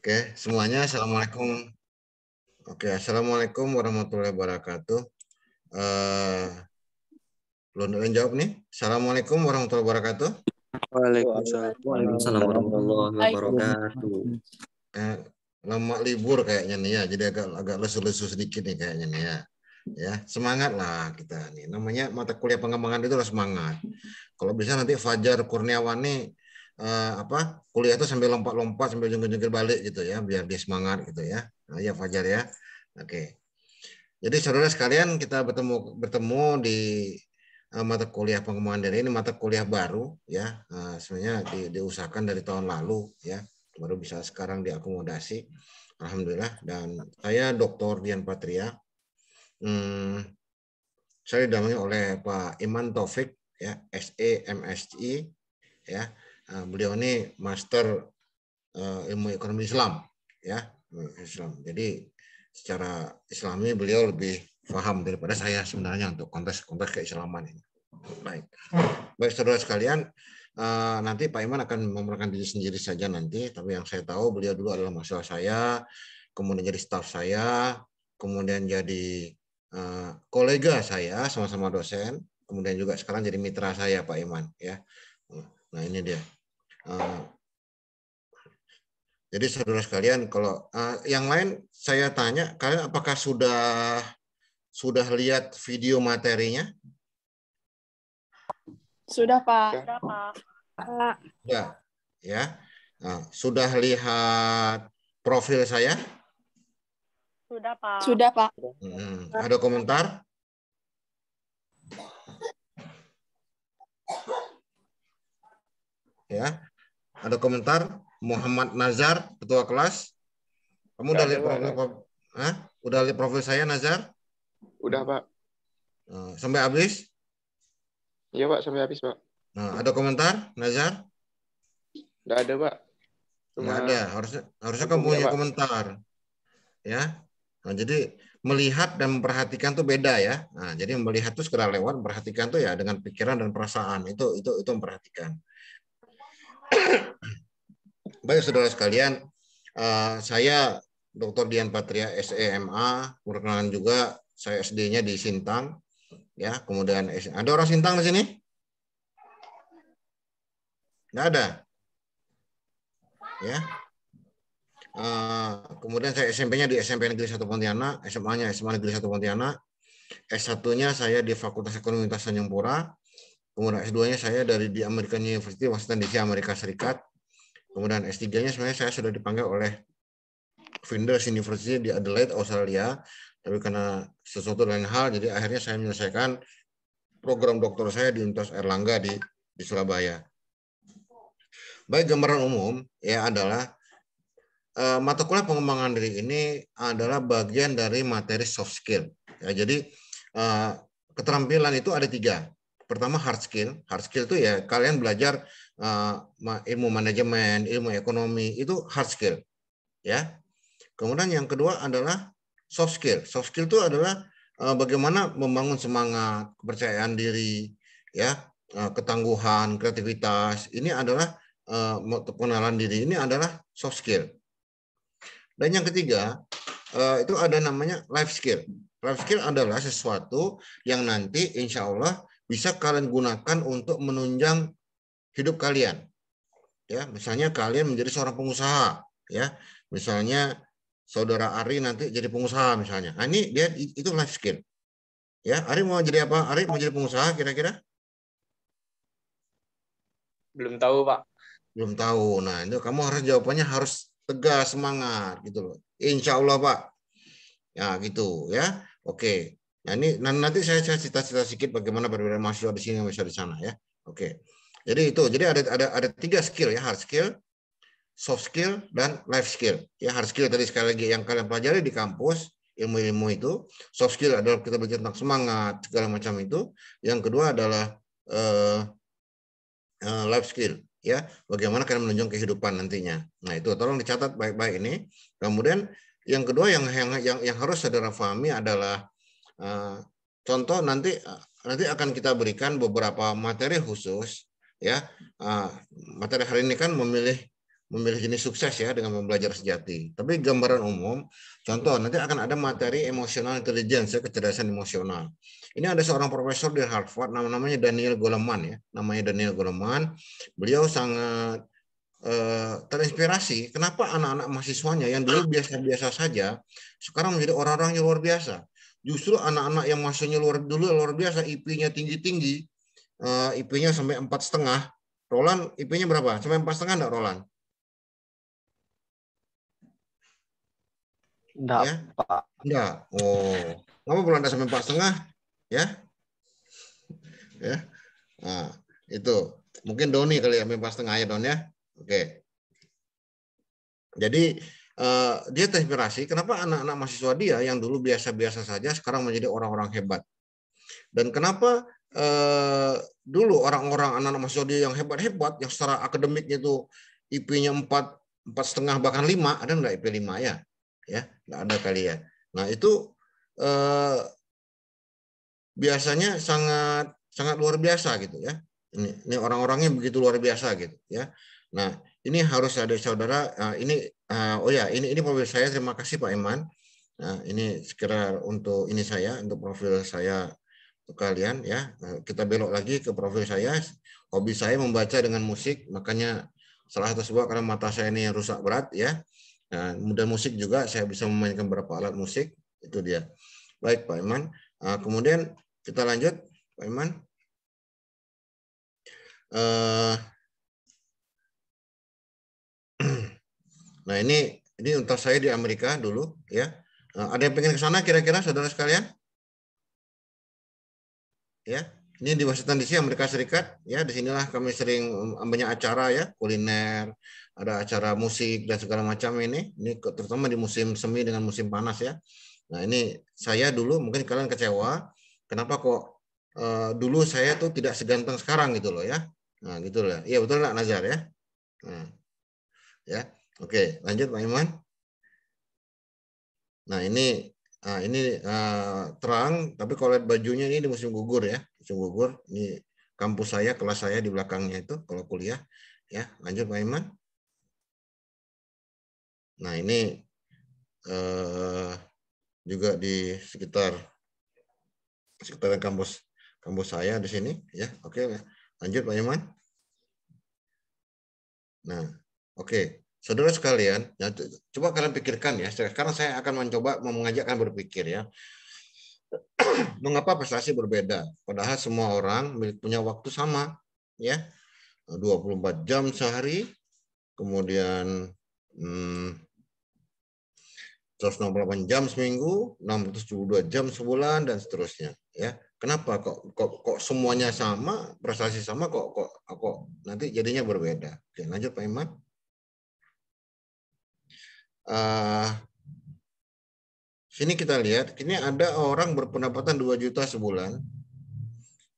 Oke, semuanya assalamualaikum. Oke, assalamualaikum warahmatullahi wabarakatuh. Eh, belum nanya jawab nih. Assalamualaikum warahmatullahi wabarakatuh. Waalaikumsalam, Waalaikumsalam warahmatullahi wabarakatuh. Eh, lama libur kayaknya nih ya, jadi agak agak lesu-lesu sedikit nih kayaknya nih ya. Ya, semangat lah kita nih. Namanya mata kuliah pengembangan itu harus semangat. Kalau bisa nanti Fajar Kurniawan nih Eh, apa kuliah itu sambil lompat-lompat sambil jungkir-jungkir balik gitu ya biar dia semangat gitu ya nah, ya Fajar ya oke jadi saudara sekalian kita bertemu bertemu di uh, mata kuliah pengembangan diri ini mata kuliah baru ya uh, sebenarnya di, diusahakan dari tahun lalu ya baru bisa sekarang diakomodasi alhamdulillah dan saya Dr. Dian Patria hmm, saya didampingi oleh Pak Iman Taufik ya SE MSI ya Eh, beliau ini master eh, ilmu ekonomi Islam ya eh, Islam. Jadi secara Islami beliau lebih paham daripada saya sebenarnya untuk konteks-konteks keislaman ini. Baik, baik saudara sekalian, nanti Pak Iman akan memerankan diri sendiri saja nanti. Tapi yang saya tahu beliau dulu adalah mahasiswa saya, kemudian jadi staff saya, kemudian jadi kolega saya, sama-sama dosen, kemudian juga sekarang jadi mitra saya Pak Iman. Ya, nah ini dia. Hmm. jadi saudara sekalian, kalau eh, yang lain saya tanya, kalian apakah sudah sudah lihat video materinya? Sudah Pak. Sudah Pak. Sudah, ya. Nah, sudah lihat profil saya? Sudah Pak. Sudah Pak. Hmm. Ada komentar? Ya, ada komentar? Muhammad Nazar, ketua kelas. Kamu udah lihat profil, Hah? Udah lihat profil saya Nazar? Udah, Pak. Eh, sampai habis? Iya, Pak, sampai habis, Pak. Nah, ada komentar Nazar? Enggak ada, Pak. Tidak ada. Harusnya harusnya kamu punya ya, komentar. Ya. Nah, jadi melihat dan memperhatikan tuh beda ya. Nah, jadi melihat tuh sekedar lewat, memperhatikan tuh ya dengan pikiran dan perasaan. Itu itu itu memperhatikan. Baik saudara sekalian, eh, saya Dr. Dian Patria SEMA, perkenalan juga saya SD-nya di Sintang. Ya, kemudian e ada orang Sintang di sini? Tidak ada. Ya. Eh, kemudian saya SMP-nya di SMP Negeri 1 Pontianak, SMA-nya SMA Negeri 1 Pontianak, S1-nya saya di Fakultas Ekonomi Universitas Tanjung Pura, Kemudian S2-nya saya dari di American University Washington DC Amerika Serikat. Kemudian S3-nya sebenarnya saya sudah dipanggil oleh Finders University di Adelaide, Australia. Tapi karena sesuatu lain hal, jadi akhirnya saya menyelesaikan program doktor saya di Universitas Erlangga di, di Surabaya. Baik gambaran umum ya adalah eh, mata kuliah pengembangan diri ini adalah bagian dari materi soft skill. Ya, jadi eh, keterampilan itu ada tiga pertama hard skill. Hard skill itu ya kalian belajar uh, ilmu manajemen, ilmu ekonomi itu hard skill. Ya. Kemudian yang kedua adalah soft skill. Soft skill itu adalah uh, bagaimana membangun semangat, kepercayaan diri, ya, uh, ketangguhan, kreativitas. Ini adalah uh, pengenalan diri. Ini adalah soft skill. Dan yang ketiga uh, itu ada namanya life skill. Life skill adalah sesuatu yang nanti insya Allah bisa kalian gunakan untuk menunjang hidup kalian. Ya, misalnya kalian menjadi seorang pengusaha, ya. Misalnya saudara Ari nanti jadi pengusaha misalnya. Nah, ini dia itu life skill. Ya, Ari mau jadi apa? Ari mau jadi pengusaha kira-kira? Belum tahu, Pak. Belum tahu. Nah, itu kamu harus jawabannya harus tegas, semangat gitu loh. Insya Allah, Pak. Ya, gitu ya. Oke. Nah, ini nanti saya cita cerita sedikit bagaimana perbedaan mahasiswa di sini dan mahasiswa di sana ya. Oke. Jadi itu, jadi ada ada ada tiga skill ya, hard skill, soft skill dan life skill. Ya hard skill tadi sekali lagi yang kalian pelajari di kampus ilmu-ilmu itu, soft skill adalah kita belajar tentang semangat segala macam itu. Yang kedua adalah uh, uh, life skill ya, bagaimana kalian menunjang kehidupan nantinya. Nah itu tolong dicatat baik-baik ini. Kemudian yang kedua yang yang yang, yang harus saudara pahami adalah Eh, contoh nanti eh, nanti akan kita berikan beberapa materi khusus ya eh, materi hari ini kan memilih memilih jenis sukses ya dengan mempelajari sejati. Tapi gambaran umum, contoh nanti akan ada materi emosional intelligence, ya, kecerdasan emosional. Ini ada seorang profesor di Harvard, nama namanya Daniel Goleman ya, namanya Daniel Goleman. Beliau sangat terinspirasi. Kenapa anak-anak mahasiswanya yang dulu biasa-biasa saja, sekarang menjadi orang-orang yang luar biasa justru anak-anak yang masanya luar dulu luar biasa IP-nya tinggi-tinggi uh, eh, IP-nya sampai empat setengah Roland IP-nya berapa sampai empat setengah enggak Roland Enggak, ya? Pak. Enggak. Oh. Kenapa Roland sampai empat setengah? Ya. Ya. Nah, itu. Mungkin Doni kali ya, empat setengah ya Don ya. Oke. Jadi Eh, dia terinspirasi kenapa anak-anak mahasiswa dia yang dulu biasa-biasa saja sekarang menjadi orang-orang hebat. Dan kenapa eh, dulu orang-orang anak-anak mahasiswa dia yang hebat-hebat, yang secara akademiknya itu IP-nya 4, empat setengah bahkan 5, ada nggak IP 5 ya? Ya, nggak ada kali ya. Nah itu eh, biasanya sangat sangat luar biasa gitu ya. Ini, ini orang-orangnya begitu luar biasa gitu ya. Nah ini harus ada saudara uh, ini uh, oh ya ini ini profil saya terima kasih Pak Iman nah, ini sekedar untuk ini saya untuk profil saya untuk kalian ya nah, kita belok lagi ke profil saya hobi saya membaca dengan musik makanya salah satu sebab karena mata saya ini rusak berat ya nah, mudah musik juga saya bisa memainkan beberapa alat musik itu dia baik Pak Iman uh, kemudian kita lanjut Pak Iman uh, Nah ini ini untuk saya di Amerika dulu ya. Nah, ada yang pengen ke sana kira-kira saudara sekalian? Ya, ini di Washington DC Amerika Serikat ya. Di sinilah kami sering eh, banyak acara ya, kuliner, ada acara musik dan segala macam ini. Ini terutama di musim semi dengan musim panas ya. Nah ini saya dulu mungkin kalian kecewa, kenapa kok uh, dulu saya tuh tidak seganteng sekarang gitu loh ya. Nah gitu loh. Iya betul nggak Nazar ya? Nah, ya Oke, lanjut Pak Iman. Nah ini nah, ini uh, terang, tapi kalau lihat bajunya ini di musim gugur ya, musim gugur. Ini kampus saya, kelas saya di belakangnya itu kalau kuliah. Ya, lanjut Pak Iman. Nah ini uh, juga di sekitar sekitar kampus kampus saya di sini ya. Oke, lanjut Pak Iman. Nah, oke. Saudara sekalian, ya, coba kalian pikirkan ya. Sekarang saya akan mencoba mengajakkan berpikir ya. Mengapa prestasi berbeda? Padahal semua orang punya waktu sama, ya. 24 jam sehari, kemudian hmm, 168 jam seminggu, 672 jam sebulan dan seterusnya, ya. Kenapa kok kok, kok semuanya sama, prestasi sama kok kok kok nanti jadinya berbeda. Oke, lanjut Pak Iman uh, sini kita lihat, ini ada orang berpendapatan 2 juta sebulan,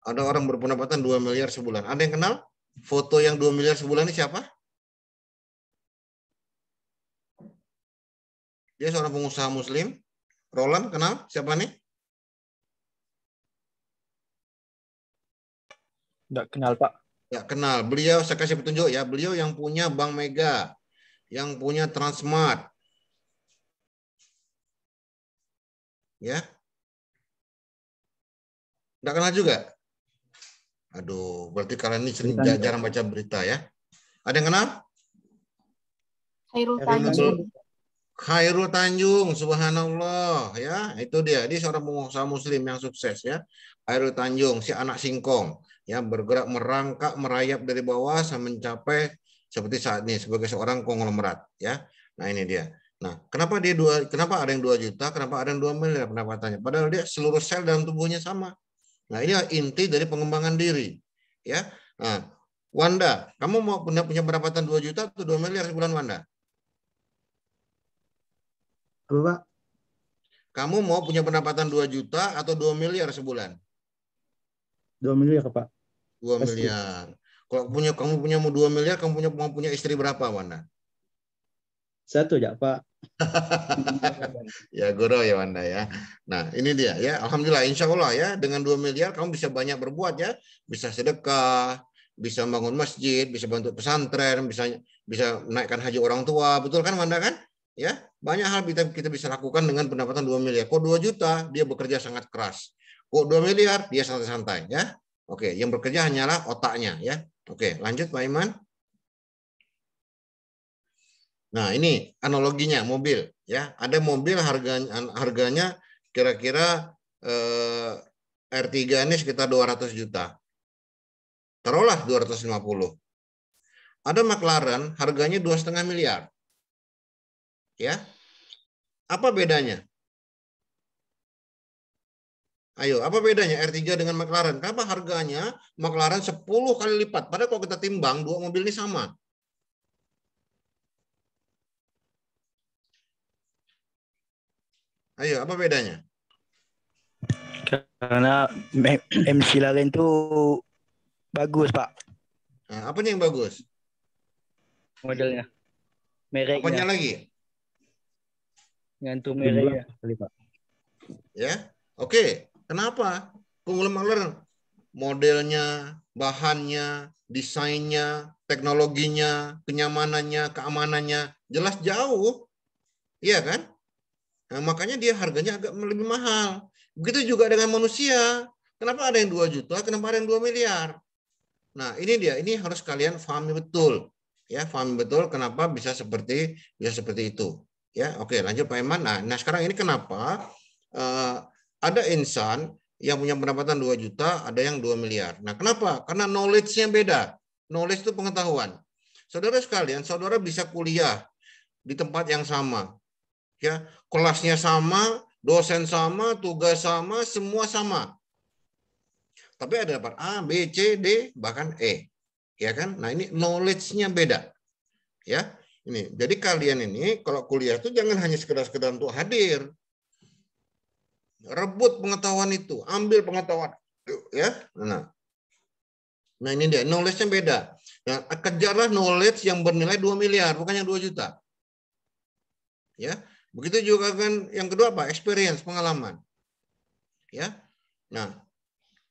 ada orang berpendapatan 2 miliar sebulan. Ada yang kenal? Foto yang 2 miliar sebulan ini siapa? Dia seorang pengusaha muslim. Roland kenal? Siapa nih? Tidak kenal, Pak. Ya kenal. Beliau, saya kasih petunjuk ya. Beliau yang punya Bank Mega, yang punya Transmart, ya nggak kenal juga aduh berarti kalian ini sering Tanya. jarang baca berita ya ada yang kenal Khairul Tanjung Khairul Tanjung subhanallah ya itu dia dia seorang pengusaha muslim yang sukses ya Khairul Tanjung si anak singkong ya bergerak merangkak merayap dari bawah sampai mencapai seperti saat ini sebagai seorang konglomerat ya nah ini dia Nah, kenapa dia dua, kenapa ada yang dua juta, kenapa ada yang dua miliar pendapatannya? Padahal dia seluruh sel dalam tubuhnya sama. Nah, ini inti dari pengembangan diri. Ya. Nah, Wanda, kamu mau punya, punya pendapatan 2 juta atau 2 miliar sebulan Wanda? Apa, Pak? Kamu mau punya pendapatan 2 juta atau 2 miliar sebulan? 2 miliar, Pak. 2 miliar. Kalau punya kamu punya mau 2 miliar, kamu punya mau punya istri berapa, Wanda? Satu ya Pak. ya guru ya Wanda ya. Nah ini dia ya. Alhamdulillah insya Allah ya. Dengan dua miliar kamu bisa banyak berbuat ya. Bisa sedekah, bisa bangun masjid, bisa bantu pesantren, bisa bisa naikkan haji orang tua. Betul kan Wanda kan? Ya banyak hal kita, kita bisa lakukan dengan pendapatan 2 miliar. Kok dua juta dia bekerja sangat keras. Kok dua miliar dia santai-santai ya. Oke, yang bekerja hanyalah otaknya ya. Oke, lanjut Pak Iman. Nah, ini analoginya mobil ya. Ada mobil harganya harganya kira-kira eh, R3 ini sekitar 200 juta. Taruhlah 250. Ada McLaren harganya dua setengah miliar. Ya. Apa bedanya? Ayo, apa bedanya R3 dengan McLaren? Kenapa harganya McLaren 10 kali lipat? Padahal kalau kita timbang, dua mobil ini sama. Ayo, apa bedanya? Karena MC Lalen itu bagus, Pak. Nah, apanya yang bagus? Modelnya. Mereknya. Apanya lagi? Ngantung mereknya. Ya, oke. Okay. Kenapa? Pengulum Laren modelnya, bahannya, desainnya, teknologinya, kenyamanannya, keamanannya jelas jauh. Iya kan? Nah, makanya dia harganya agak lebih mahal. Begitu juga dengan manusia. Kenapa ada yang 2 juta, kenapa ada yang 2 miliar? Nah, ini dia, ini harus kalian pahami betul. Ya, pahami betul kenapa bisa seperti bisa seperti itu. Ya, oke, lanjut Pak Iman. Nah, nah sekarang ini kenapa uh, ada insan yang punya pendapatan 2 juta, ada yang 2 miliar. Nah, kenapa? Karena knowledge-nya beda. Knowledge itu pengetahuan. Saudara sekalian, saudara bisa kuliah di tempat yang sama, ya kelasnya sama, dosen sama, tugas sama, semua sama. Tapi ada dapat A, B, C, D, bahkan E. Ya kan? Nah, ini knowledge-nya beda. Ya. Ini. Jadi kalian ini kalau kuliah itu jangan hanya sekedar-sekedar untuk hadir. Rebut pengetahuan itu, ambil pengetahuan. Ya. Nah. Nah, ini dia knowledge-nya beda. Dan kejarlah knowledge yang bernilai 2 miliar, bukan yang 2 juta. Ya. Begitu juga kan yang kedua apa? Experience, pengalaman. Ya. Nah,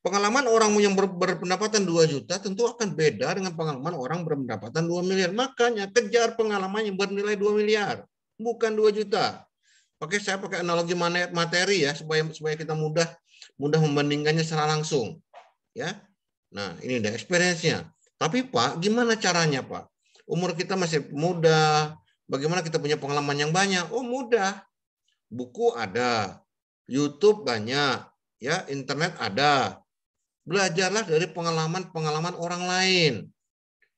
pengalaman orang yang ber, berpendapatan 2 juta tentu akan beda dengan pengalaman orang berpendapatan 2 miliar. Makanya kejar pengalaman yang bernilai 2 miliar, bukan 2 juta. Pakai saya pakai analogi materi ya supaya supaya kita mudah mudah membandingkannya secara langsung. Ya. Nah, ini udah experience-nya. Tapi Pak, gimana caranya Pak? Umur kita masih muda, Bagaimana kita punya pengalaman yang banyak? Oh, mudah. Buku ada, YouTube banyak, ya, internet ada. Belajarlah dari pengalaman-pengalaman orang lain.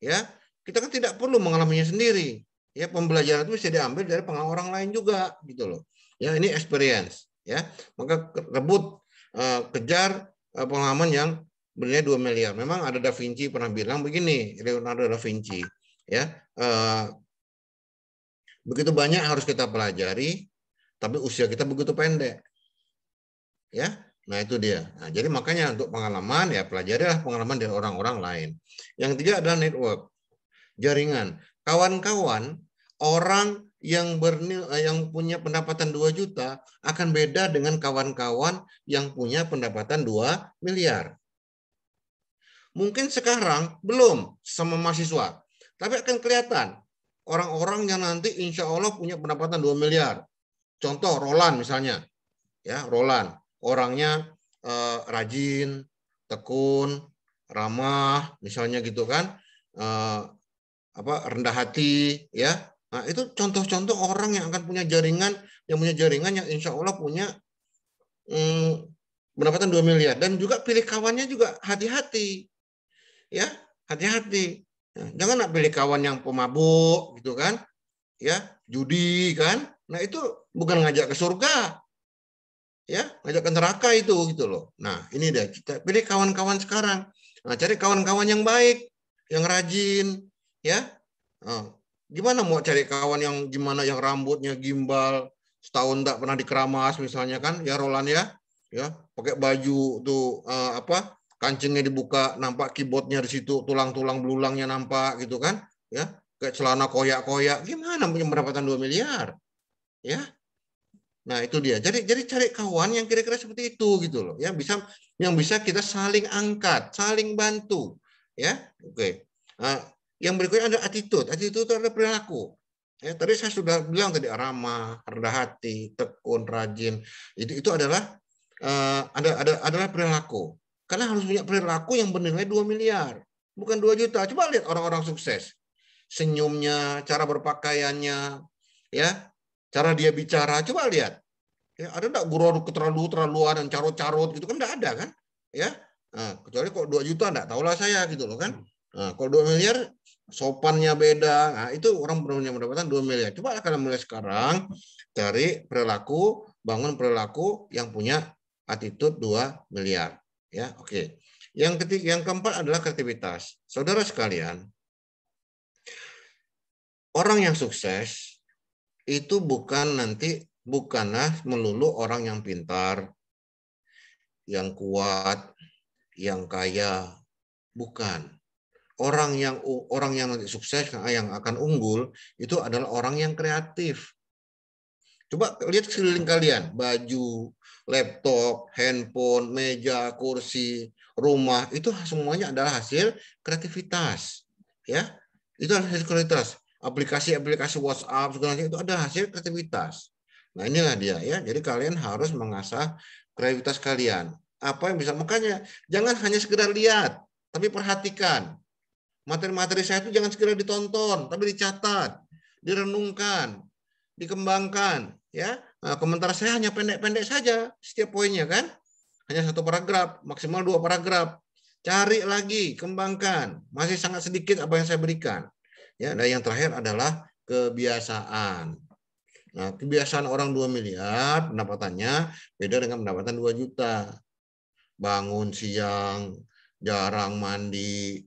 Ya, kita kan tidak perlu mengalaminya sendiri. Ya, pembelajaran itu bisa diambil dari pengalaman orang lain juga gitu loh. Ya, ini experience, ya. Maka rebut eh, kejar eh, pengalaman yang bernilai dua miliar. Memang ada Da Vinci pernah bilang begini, Leonardo da Vinci, ya, eh, Begitu banyak harus kita pelajari, tapi usia kita begitu pendek. Ya, nah itu dia. Nah, jadi makanya untuk pengalaman ya pelajarilah pengalaman dari orang-orang lain. Yang tiga adalah network, jaringan. Kawan-kawan, orang yang bernil, eh, yang punya pendapatan 2 juta akan beda dengan kawan-kawan yang punya pendapatan 2 miliar. Mungkin sekarang belum sama mahasiswa, tapi akan kelihatan orang-orang yang nanti insya Allah punya pendapatan 2 miliar. Contoh Roland misalnya. Ya, Roland. Orangnya eh, rajin, tekun, ramah, misalnya gitu kan. Eh, apa rendah hati ya. Nah, itu contoh-contoh orang yang akan punya jaringan yang punya jaringan yang insya Allah punya hmm, pendapatan 2 miliar dan juga pilih kawannya juga hati-hati. Ya, hati-hati. Ya, jangan nak pilih kawan yang pemabuk gitu kan, ya judi kan. Nah itu bukan ngajak ke surga, ya ngajak ke neraka itu gitu loh. Nah ini dia kita pilih kawan-kawan sekarang. Nah cari kawan-kawan yang baik, yang rajin, ya. Nah, gimana mau cari kawan yang gimana yang rambutnya gimbal, setahun tak pernah dikeramas misalnya kan, ya Roland ya, ya pakai baju tuh uh, apa kancingnya dibuka, nampak keyboardnya di situ, tulang-tulang belulangnya nampak gitu kan, ya kayak celana koyak-koyak, gimana punya pendapatan 2 miliar, ya? Nah itu dia. Jadi jadi cari kawan yang kira-kira seperti itu gitu loh, ya bisa yang bisa kita saling angkat, saling bantu, ya, oke. Nah, yang berikutnya ada attitude, attitude itu ada perilaku. Ya, tadi saya sudah bilang tadi ramah, rendah hati, tekun, rajin. Itu itu adalah uh, ada ada adalah perilaku. Karena harus punya perilaku yang bernilai 2 miliar, bukan 2 juta. Coba lihat orang-orang sukses. Senyumnya, cara berpakaiannya, ya, cara dia bicara, coba lihat. Ya, ada enggak guru terlalu terlaluan dan carut-carut gitu kan enggak ada kan? Ya. Nah, kecuali kok 2 juta enggak tahulah saya gitu loh kan. Nah, kalau 2 miliar sopannya beda. Nah, itu orang punya pendapatan 2 miliar. Coba kalian mulai sekarang cari perilaku, bangun perilaku yang punya attitude 2 miliar. Ya, oke. Okay. Yang ketiga, yang keempat adalah kreativitas. Saudara sekalian, orang yang sukses itu bukan nanti bukanlah melulu orang yang pintar, yang kuat, yang kaya, bukan. Orang yang orang yang nanti sukses yang akan unggul itu adalah orang yang kreatif. Coba lihat sekeliling kalian, baju, laptop, handphone, meja, kursi, rumah itu semuanya adalah hasil kreativitas. Ya, itu adalah hasil kreativitas. Aplikasi-aplikasi WhatsApp segala itu ada hasil kreativitas. Nah inilah dia ya. Jadi kalian harus mengasah kreativitas kalian. Apa yang bisa makanya jangan hanya sekedar lihat, tapi perhatikan. Materi-materi saya itu jangan sekedar ditonton, tapi dicatat, direnungkan, dikembangkan, ya Nah, komentar saya hanya pendek-pendek saja setiap poinnya kan. Hanya satu paragraf, maksimal dua paragraf. Cari lagi, kembangkan. Masih sangat sedikit apa yang saya berikan. Ya, dan yang terakhir adalah kebiasaan. Nah, kebiasaan orang 2 miliar pendapatannya beda dengan pendapatan 2 juta. Bangun siang, jarang mandi,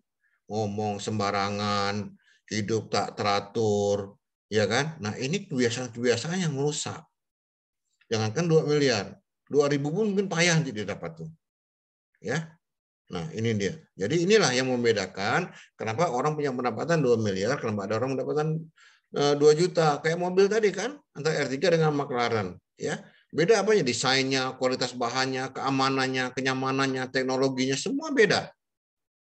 ngomong sembarangan, hidup tak teratur, ya kan? Nah, ini kebiasaan-kebiasaan yang merusak Jangankan 2 miliar, 2000 pun mungkin payah nanti didapat tuh. Ya. Nah, ini dia. Jadi inilah yang membedakan kenapa orang punya pendapatan 2 miliar, kenapa ada orang pendapatan 2 eh, juta. Kayak mobil tadi kan, antara R3 dengan McLaren, ya. Beda apanya? Desainnya, kualitas bahannya, keamanannya, kenyamanannya, teknologinya semua beda.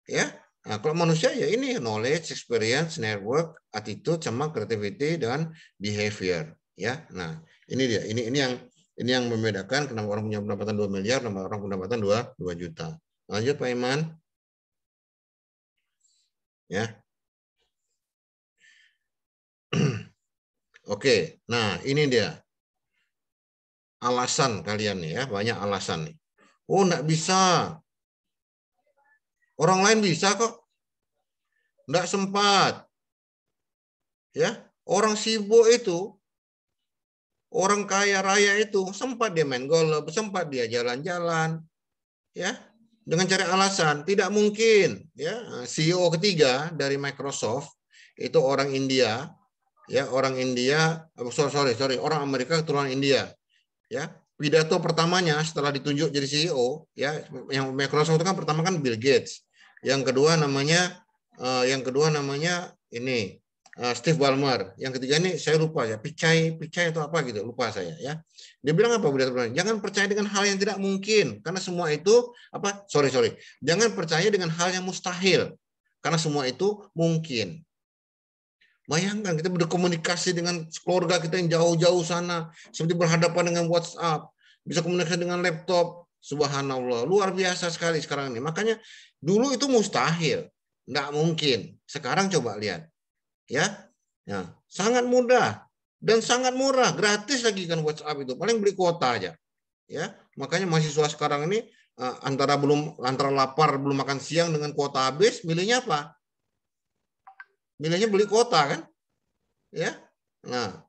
Ya. Nah, kalau manusia ya ini knowledge, experience, network, attitude sama creativity dan behavior, ya. Nah, ini dia. Ini ini yang ini yang membedakan kenapa orang punya pendapatan 2 miliar, kenapa orang pendapatan 2, 2 juta. Lanjut Pak Iman. Ya. Oke, nah ini dia. Alasan kalian nih ya, banyak alasan nih. Oh, enggak bisa. Orang lain bisa kok. Enggak sempat. Ya, orang sibuk itu Orang kaya raya itu sempat dia main golf, sempat dia jalan-jalan, ya dengan cari alasan tidak mungkin ya CEO ketiga dari Microsoft itu orang India ya orang India eh, sorry sorry sorry orang Amerika keturunan India ya pidato pertamanya setelah ditunjuk jadi CEO ya yang Microsoft itu kan pertama kan Bill Gates yang kedua namanya eh, yang kedua namanya ini Eh, Steve Ballmer. Yang ketiga ini saya lupa ya, Pichai, Pichai atau apa gitu, lupa saya ya. Dia bilang apa Buddha Jangan percaya dengan hal yang tidak mungkin, karena semua itu apa? Sorry sorry, jangan percaya dengan hal yang mustahil, karena semua itu mungkin. Bayangkan kita berkomunikasi dengan keluarga kita yang jauh-jauh sana, seperti berhadapan dengan WhatsApp, bisa komunikasi dengan laptop, subhanallah, luar biasa sekali sekarang ini. Makanya dulu itu mustahil, nggak mungkin. Sekarang coba lihat, ya. ya. Sangat mudah dan sangat murah, gratis lagi kan WhatsApp itu. Paling beli kuota aja. Ya, makanya mahasiswa sekarang ini eh, antara belum antara lapar belum makan siang dengan kuota habis, milihnya apa? Milihnya beli kuota kan? Ya. Nah,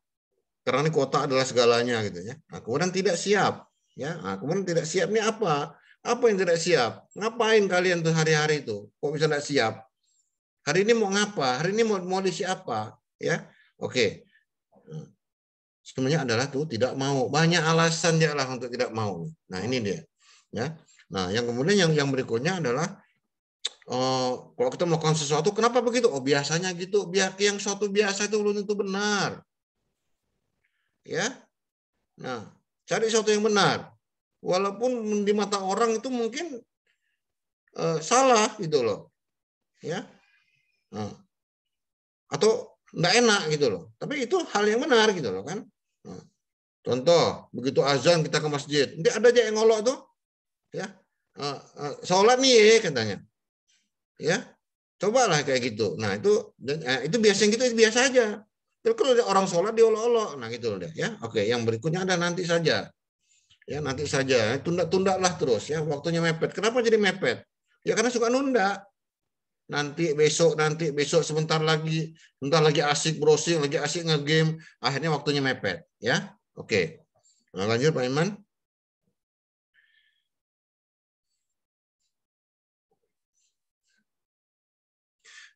karena ini kuota adalah segalanya gitu ya. Nah, kemudian tidak siap, ya. Nah, kemudian tidak siap ini apa? Apa yang tidak siap? Ngapain kalian tuh hari-hari itu? Kok bisa tidak siap? Hari ini mau ngapa? Hari ini mau, mau diisi apa? Ya, oke. Okay. Sebenarnya adalah tuh tidak mau. Banyak alasan dia lah untuk tidak mau. Nah ini dia. Ya. Nah yang kemudian yang yang berikutnya adalah oh, kalau kita melakukan sesuatu, kenapa begitu? Oh biasanya gitu. Biar yang suatu biasa itu belum tentu benar. Ya. Nah cari sesuatu yang benar. Walaupun di mata orang itu mungkin uh, salah gitu loh. Ya, Hmm. atau nggak enak gitu loh. Tapi itu hal yang benar gitu loh kan. Hmm. contoh, begitu azan kita ke masjid, nanti ada aja yang ngolok tuh, ya uh, sholat nih katanya, ya cobalah kayak gitu. Nah itu eh, itu biasa gitu itu biasa aja. Tapi kalau ada orang sholat diolok-olok, nah gitu loh deh ya. Oke, yang berikutnya ada nanti saja. Ya nanti saja, tunda-tundalah terus ya. Waktunya mepet. Kenapa jadi mepet? Ya karena suka nunda nanti besok nanti besok sebentar lagi sebentar lagi asik browsing lagi asik ngegame akhirnya waktunya mepet ya oke okay. lanjut Pak Iman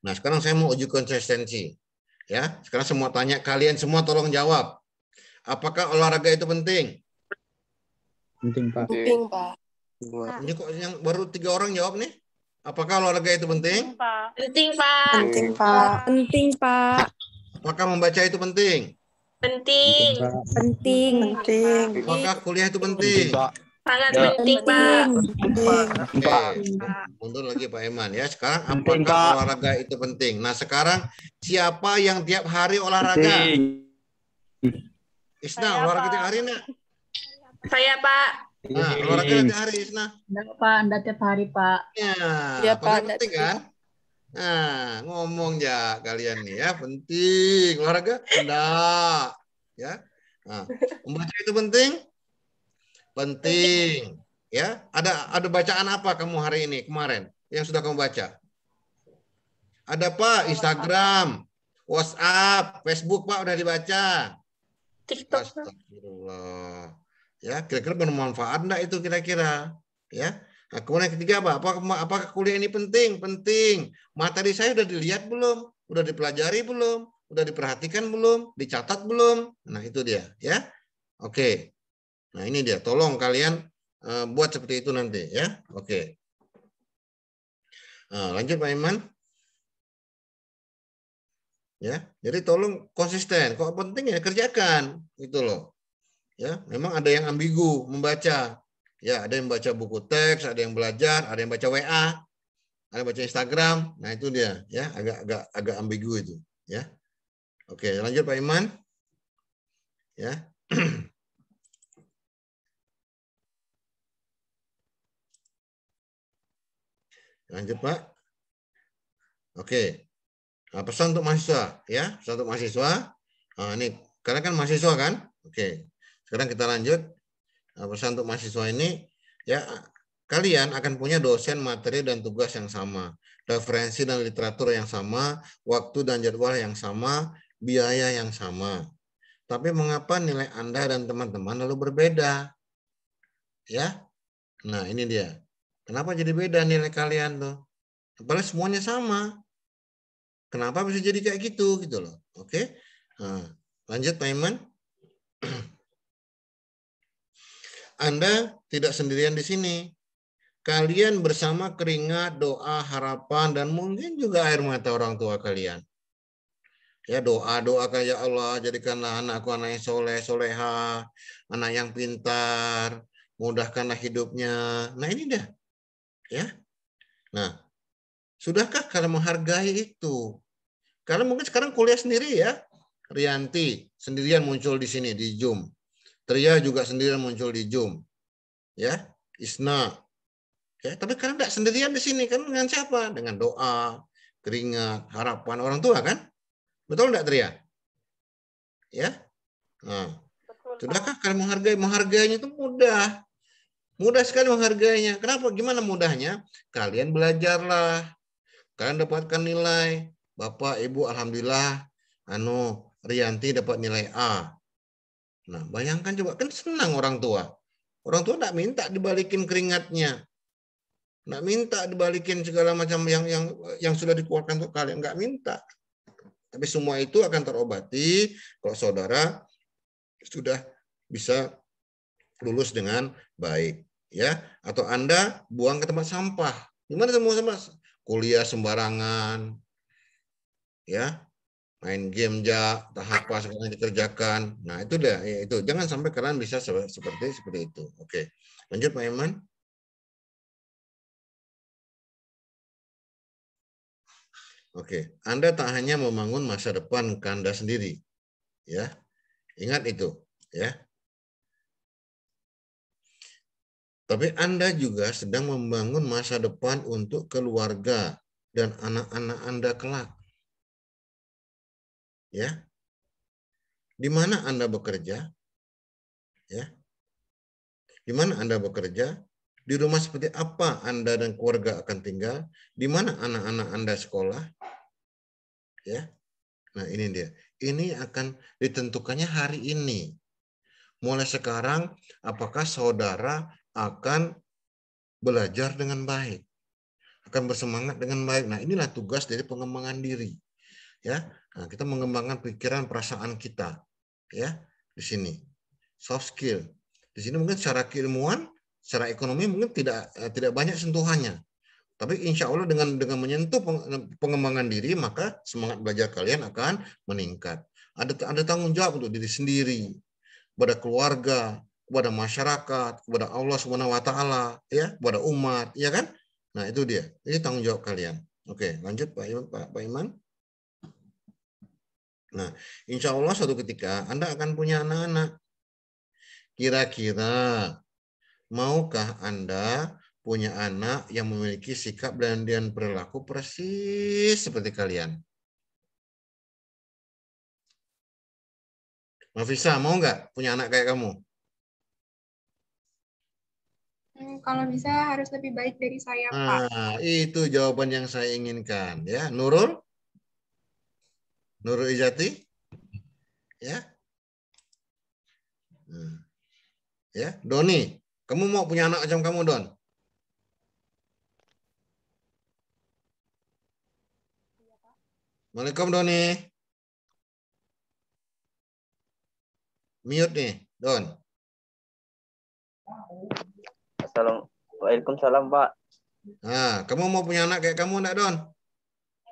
Nah sekarang saya mau uji konsistensi ya sekarang semua tanya kalian semua tolong jawab apakah olahraga itu penting penting Pak penting Pak ini kok yang baru tiga orang jawab nih Apakah olahraga itu penting? Penting, Pak. Penting, Pak. Penting, Pak. Apakah membaca itu penting? Penting. Penting. Penting. Apakah kuliah itu penting? Sangat penting, Pak. Ya. Penting. Pak. Mundur lagi Pak Eman ya. Sekarang apakah olahraga itu penting? Nah, sekarang siapa yang tiap hari olahraga? Penting. Isna, Saya, olahraga tiap hari, Nak? Saya, Pak. Nah, iya. olahraga tiap hari, nah. Enggak, Pak, enggak tiap hari, Pak. Ya, ya Pak, penting kan? Nah, ngomong ya kalian nih ya, penting. Olahraga enggak. Ya. Nah, membaca itu penting? Penting. Ya, ada ada bacaan apa kamu hari ini kemarin yang sudah kamu baca? Ada Pak Instagram, WhatsApp, Facebook Pak udah dibaca. TikTok. Astagfirullah ya kira-kira bermanfaat enggak itu kira-kira ya nah, kemudian yang ketiga apa apakah, apakah kuliah ini penting penting materi saya udah dilihat belum udah dipelajari belum udah diperhatikan belum dicatat belum nah itu dia ya oke nah ini dia tolong kalian uh, buat seperti itu nanti ya oke nah, lanjut Pak Iman ya jadi tolong konsisten kok penting ya kerjakan gitu loh ya memang ada yang ambigu membaca ya ada yang baca buku teks ada yang belajar ada yang baca WA ada yang baca Instagram nah itu dia ya agak agak agak ambigu itu ya oke lanjut Pak Iman ya lanjut Pak oke nah, pesan untuk mahasiswa ya pesan untuk mahasiswa nah, ini karena kan mahasiswa kan oke sekarang kita lanjut. Nah, pesan untuk mahasiswa ini, ya kalian akan punya dosen, materi, dan tugas yang sama, referensi dan literatur yang sama, waktu dan jadwal yang sama, biaya yang sama. Tapi mengapa nilai Anda dan teman-teman lalu berbeda? Ya, nah ini dia. Kenapa jadi beda nilai kalian tuh? Apalagi semuanya sama. Kenapa bisa jadi kayak gitu gitu loh? Oke, nah, lanjut payment. Anda tidak sendirian di sini. Kalian bersama keringat, doa, harapan, dan mungkin juga air mata orang tua kalian. Ya doa doa kaya Allah jadikanlah anakku anak yang soleh soleha, anak yang pintar, mudahkanlah hidupnya. Nah ini dah, ya. Nah, sudahkah kalian menghargai itu? Kalian mungkin sekarang kuliah sendiri ya, Rianti sendirian muncul di sini di Zoom. Tria juga sendirian muncul di zoom, Ya, Isna. Ya, tapi karena tidak sendirian di sini kan dengan siapa? Dengan doa, keringat, harapan orang tua kan? Betul tidak Tria? Ya. Nah. Betul, Sudahkah kalian menghargai? Menghargainya itu mudah. Mudah sekali menghargainya. Kenapa? Gimana mudahnya? Kalian belajarlah. Kalian dapatkan nilai. Bapak, Ibu, Alhamdulillah. Anu, Rianti dapat nilai A. Nah, bayangkan coba kan senang orang tua. Orang tua tidak minta dibalikin keringatnya. Tidak minta dibalikin segala macam yang yang yang sudah dikeluarkan untuk kalian Enggak minta. Tapi semua itu akan terobati kalau saudara sudah bisa lulus dengan baik ya atau Anda buang ke tempat sampah. Gimana semua sama kuliah sembarangan ya main game ja, tahap apa sekarang dikerjakan. Nah itu dah, ya itu. Jangan sampai kalian bisa seperti seperti itu. Oke, lanjut Pak Iman. Oke, Anda tak hanya membangun masa depan kanda sendiri, ya. Ingat itu, ya. Tapi Anda juga sedang membangun masa depan untuk keluarga dan anak-anak Anda kelak ya di mana anda bekerja ya di mana anda bekerja di rumah seperti apa anda dan keluarga akan tinggal di mana anak-anak anda sekolah ya nah ini dia ini akan ditentukannya hari ini mulai sekarang apakah saudara akan belajar dengan baik akan bersemangat dengan baik nah inilah tugas dari pengembangan diri ya Nah, kita mengembangkan pikiran perasaan kita ya di sini. Soft skill. Di sini mungkin secara keilmuan, secara ekonomi mungkin tidak eh, tidak banyak sentuhannya. Tapi insya Allah dengan dengan menyentuh pengembangan diri maka semangat belajar kalian akan meningkat. Ada ada tanggung jawab untuk diri sendiri, kepada keluarga, kepada masyarakat, kepada Allah Subhanahu Wa Taala, ya, kepada umat, ya kan? Nah itu dia. Ini tanggung jawab kalian. Oke, lanjut Pak Iman. Pak, Pak Iman. Nah, insya Allah suatu ketika Anda akan punya anak-anak. Kira-kira maukah Anda punya anak yang memiliki sikap dan dan perilaku persis seperti kalian? Mafisa, mau nggak punya anak kayak kamu? Hmm, kalau bisa harus lebih baik dari saya, nah, Pak. Itu jawaban yang saya inginkan. ya Nurul? Nur Ijati? Ya? Hmm. Ya, Doni, kamu mau punya anak macam kamu, Don? Assalamualaikum, Doni. Mute nih, Don. Assalamualaikum, salam, Pak. Nah, kamu mau punya anak kayak kamu enggak, Don?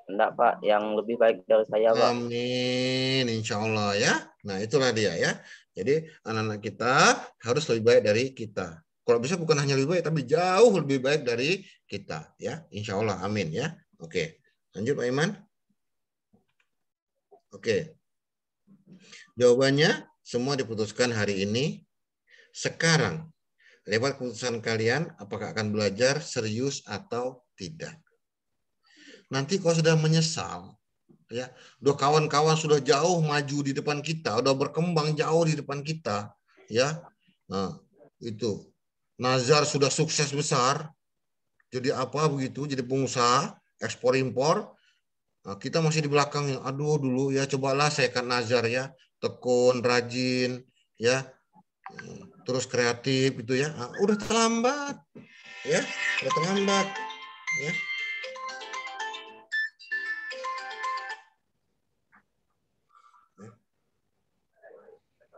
Enggak Pak, oh. yang lebih baik dari saya Pak. Amin, insya Allah ya. Nah itulah dia ya. Jadi anak-anak kita harus lebih baik dari kita. Kalau bisa bukan hanya lebih baik, tapi jauh lebih baik dari kita ya. Insya Allah, amin ya. Oke, lanjut Pak Iman. Oke, jawabannya semua diputuskan hari ini. Sekarang, lewat keputusan kalian, apakah akan belajar serius atau tidak? Nanti kalau sudah menyesal, ya. dua kawan-kawan sudah jauh maju di depan kita, sudah berkembang jauh di depan kita, ya. Nah, itu. Nazar sudah sukses besar, jadi apa begitu? Jadi pengusaha, ekspor impor. Nah, kita masih di belakang. Aduh dulu ya, cobalah saya kan nazar ya, tekun, rajin, ya terus kreatif itu ya nah, udah terlambat ya udah terlambat ya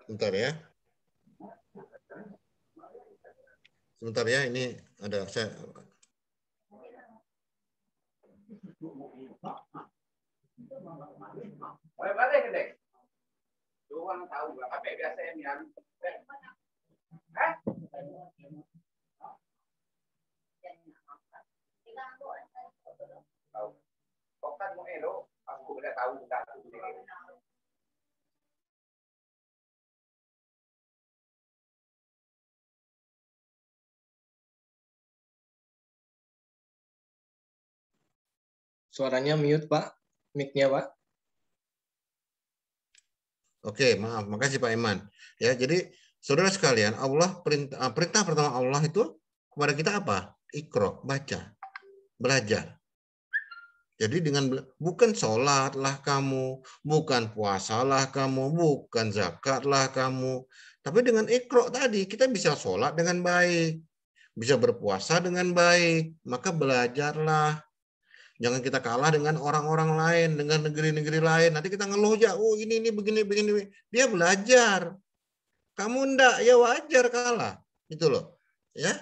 Bentar ya. Sebentar ya, ini ada saya Suaranya mute, Pak. mic Pak. Oke, maaf. Makasih Pak Iman. Ya, jadi saudara sekalian, Allah perintah, perintah pertama Allah itu kepada kita apa? Ikro, baca, belajar. Jadi dengan bukan sholatlah kamu, bukan puasalah kamu, bukan zakatlah kamu. Tapi dengan ikro tadi kita bisa sholat dengan baik, bisa berpuasa dengan baik, maka belajarlah Jangan kita kalah dengan orang-orang lain, dengan negeri-negeri lain. Nanti kita ngeluh aja, oh ini, ini, begini, begini. Dia belajar. Kamu ndak, ya wajar kalah. Itu loh. Ya,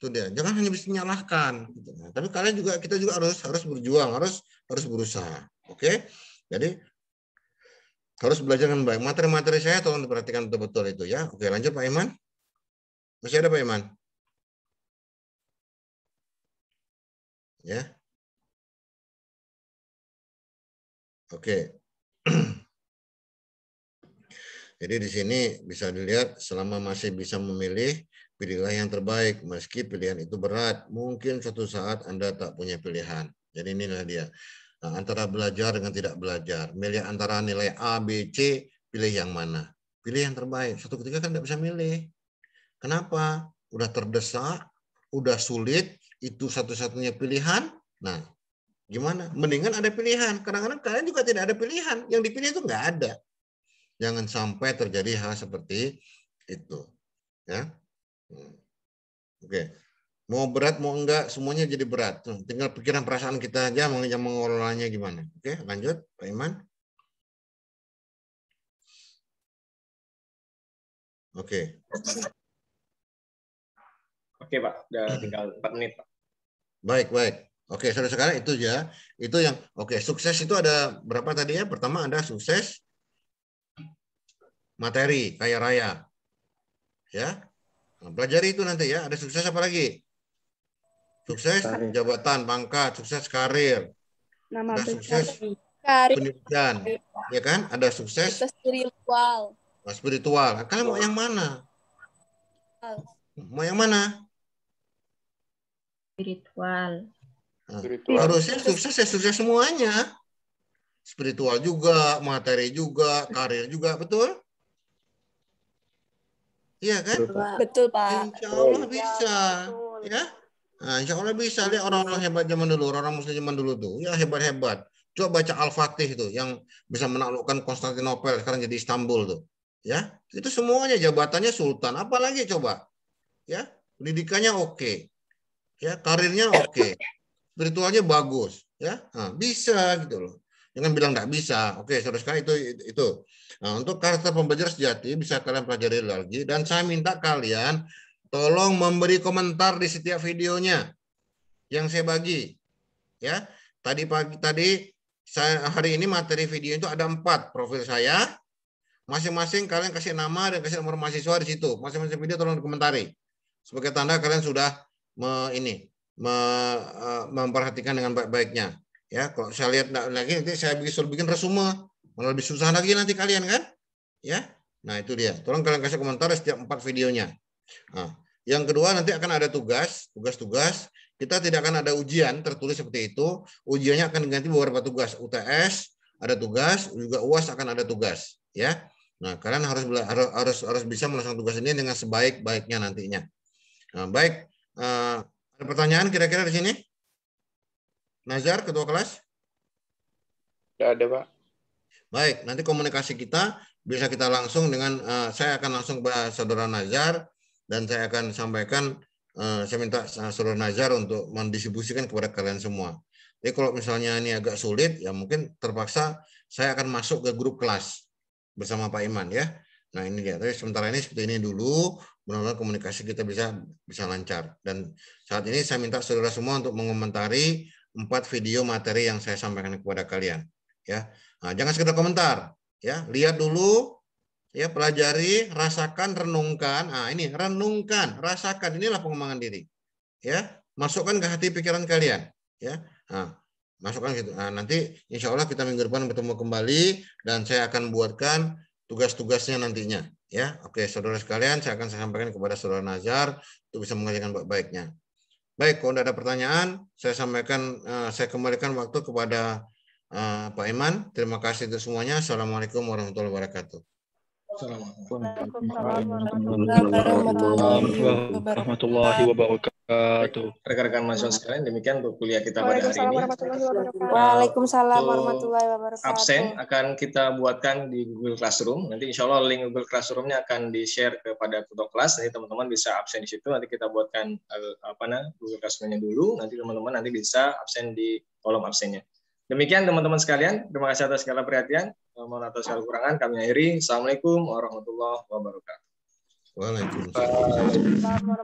itu dia. Jangan hanya bisa menyalahkan. Gitu. Nah, tapi kalian juga, kita juga harus harus berjuang, harus harus berusaha. Oke? Okay? Jadi, harus belajar dengan baik. Materi-materi saya tolong diperhatikan betul-betul itu ya. Oke, lanjut Pak Iman. Masih ada Pak Iman? Ya. Oke. Okay. Jadi di sini bisa dilihat selama masih bisa memilih, pilihlah yang terbaik meski pilihan itu berat. Mungkin suatu saat Anda tak punya pilihan. Jadi inilah dia. Nah, antara belajar dengan tidak belajar. Milih antara nilai A, B, C, pilih yang mana? Pilih yang terbaik. Suatu ketika kan tidak bisa milih. Kenapa? Udah terdesak, udah sulit, itu satu-satunya pilihan. Nah, Gimana? Mendingan ada pilihan. Kadang-kadang kalian juga tidak ada pilihan. Yang dipilih itu nggak ada. Jangan sampai terjadi hal seperti itu. Ya. Hmm. Oke. Okay. Mau berat mau enggak semuanya jadi berat. Tinggal pikiran perasaan kita aja mau yang mengelolanya gimana. Oke, okay, lanjut Pak Iman. Oke. Okay. Oke Pak, udah tinggal 4 menit Pak. Baik, baik. Oke, saudara sekarang itu ya. Itu yang oke, sukses itu ada berapa tadi ya? Pertama ada sukses materi, kaya raya. Ya. Nah, itu nanti ya. Ada sukses apa lagi? Sukses karir. jabatan, pangkat, sukses karir. Nama ada sukses karir. pendidikan. Ya kan? Ada sukses, spiritual. Nah, spiritual. Nah, kalian mau yang mana? Mau yang mana? Spiritual. Spiritual. Harusnya sukses ya sukses semuanya. Spiritual juga, materi juga, karir juga, betul? Iya kan? Betul, Pak. Insya Allah bisa. Betul. Ya? Nah, insya Allah bisa. Lihat orang-orang hebat zaman dulu, orang-orang muslim zaman dulu tuh, ya hebat-hebat. Coba baca Al-Fatih tuh, yang bisa menaklukkan Konstantinopel, sekarang jadi Istanbul tuh. Ya, itu semuanya jabatannya sultan. Apalagi coba, ya, pendidikannya oke, okay. ya, karirnya oke, okay spiritualnya bagus ya nah, bisa gitu loh jangan bilang nggak bisa oke terus sekali itu itu nah, untuk karakter pembelajar sejati bisa kalian pelajari lagi dan saya minta kalian tolong memberi komentar di setiap videonya yang saya bagi ya tadi pagi tadi saya hari ini materi video itu ada empat profil saya masing-masing kalian kasih nama dan kasih nomor mahasiswa di situ masing-masing video tolong dikomentari sebagai tanda kalian sudah me, ini E, memperhatikan dengan baik-baiknya. Ya, kalau saya lihat lagi nanti saya bikin suruh bikin resume, malah lebih susah lagi nanti kalian kan? Ya. Nah, itu dia. Tolong kalian kasih komentar setiap empat videonya. Nah, yang kedua nanti akan ada tugas, tugas-tugas. Kita tidak akan ada ujian tertulis seperti itu. Ujiannya akan diganti beberapa tugas. UTS ada tugas, juga UAS akan ada tugas, ya. Nah, kalian harus harus harus bisa melaksanakan tugas ini dengan sebaik-baiknya nantinya. Nah, baik. Uh, ada pertanyaan kira-kira di sini? Nazar, ketua kelas? Tidak ada, Pak. Baik, nanti komunikasi kita bisa kita langsung dengan, uh, saya akan langsung ke saudara Nazar, dan saya akan sampaikan, uh, saya minta eh, saudara Nazar untuk mendistribusikan kepada kalian semua. Jadi kalau misalnya ini agak sulit, ya mungkin terpaksa saya akan masuk ke grup kelas bersama Pak Iman ya. Nah ini dia. Tapi sementara ini seperti ini dulu mudah-mudahan komunikasi kita bisa bisa lancar. Dan saat ini saya minta saudara semua untuk mengomentari empat video materi yang saya sampaikan kepada kalian. Ya, nah, jangan sekedar komentar. Ya, lihat dulu, ya pelajari, rasakan, renungkan. Ah ini renungkan, rasakan. Inilah pengembangan diri. Ya, masukkan ke hati pikiran kalian. Ya, nah, masukkan gitu. Nah, nanti insya Allah kita minggu depan bertemu kembali dan saya akan buatkan tugas-tugasnya nantinya. Ya, oke saudara sekalian, saya akan saya sampaikan kepada saudara Nazar untuk bisa mengajarkan baik-baiknya. Baik, kalau tidak ada pertanyaan, saya sampaikan, eh, saya kembalikan waktu kepada eh, Pak Iman. Terima kasih untuk semuanya. Assalamualaikum warahmatullahi wabarakatuh. Assalamualaikum warahmatullahi wabarakatuh. Rekan-rekan mahasiswa sekalian, demikian untuk kuliah kita pada hari ini. Waalaikumsalam warahmatullahi wabarakatuh. Absen akan kita buatkan di Google Classroom. Nanti insya Allah link Google Classroom-nya akan di-share kepada kutu kelas. Nanti teman-teman bisa absen di situ. Nanti kita buatkan eh, apa nah, Google Classroom-nya dulu. Nanti teman-teman nanti bisa absen di kolom absennya. Demikian teman-teman sekalian. Terima kasih atas segala perhatian. Mohon atas segala kekurangan kami akhiri. Assalamualaikum warahmatullahi wabarakatuh. Waalaikumsalam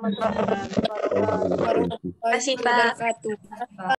Terima kasih, Pak.